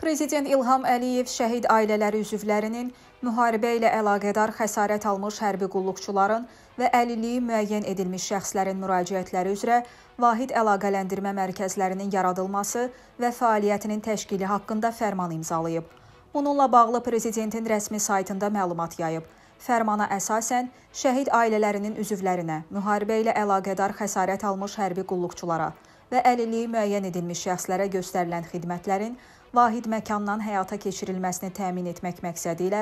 Prezident İlham Əliyev şəhid ailələri üzvlərinin müharibə ilə əlaqədar xəsarət almış hərbi qulluqçuların və əlilliyi müəyyən edilmiş şəxslərin müraciətləri üzrə vahid əlaqələndirmə mərkəzlərinin yaradılması və fəaliyyətinin təşkili haqqında fərman imzalayıb. Bununla bağlı prezidentin rəsmi saytında məlumat yayıb. Fərmana əsasən şəhid ailələrinin üzvlərinə, müharibə ilə əlaqədar xəsarət almış hərbi qulluqçulara və əlilliyi müəyyən edilmiş şəxslərə göstərilən xidmətlərin vahid məkandan həyata keçirilməsini təmin etmək məqsədi ilə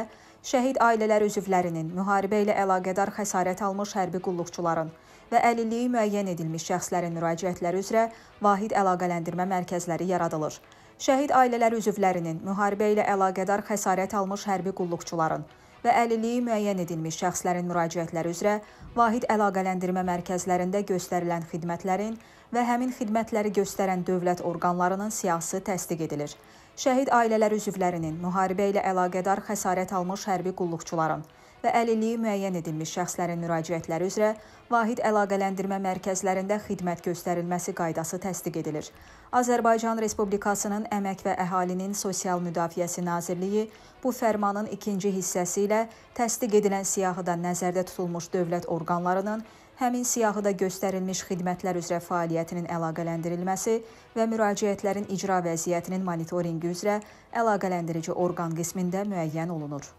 şəhid ailələr üzvlərinin, müharibə ilə əlaqədar xəsarət almış hərbi qulluqçuların və əlilliyi müəyyən edilmiş şəxslərin müraciətləri üzrə vahid əlaqələndirmə mərkəzləri yaradılır. Şəhid ailələr üzvlərinin, müharibə ilə əlaqədar xəsarət almış hərbi qulluqçuların və əlilliyi müəyyən edilmiş şəxslərin müraciətləri üzrə vahid əlaqələndirmə mərkəzlərində göstərilən xidmətlərin və həmin xidmətləri göstərən dövlət orqanlarının siyahısı təsdiq edilir. Şəhid ailələr üzvlərinin, müharibə ilə əlaqədar xəsarət almış hərbi qulluqçuların və əlilliyi müəyyən edilmiş şəxslərin müraciətləri üzrə vahid əlaqələndirmə mərkəzlərində xidmət göstərilməsi qaydası təsdiq edilir. Azərbaycan Respublikasının Əmək və Əhalinin Sosial Müdafiəsi Nazirliyi bu fərmanın ikinci hissəsi ilə təsdiq edilən siyahıda nəzərdə tutulmuş dövlət orqanlarının həmin siyahıda göstərilmiş xidmətlər üzrə fəaliyyətinin əlaqələndirilməsi və müraciətlərin icra vəziyyətinin monitorinqi üzrə əlaqələndirici orqan qismində müəyyən olunur.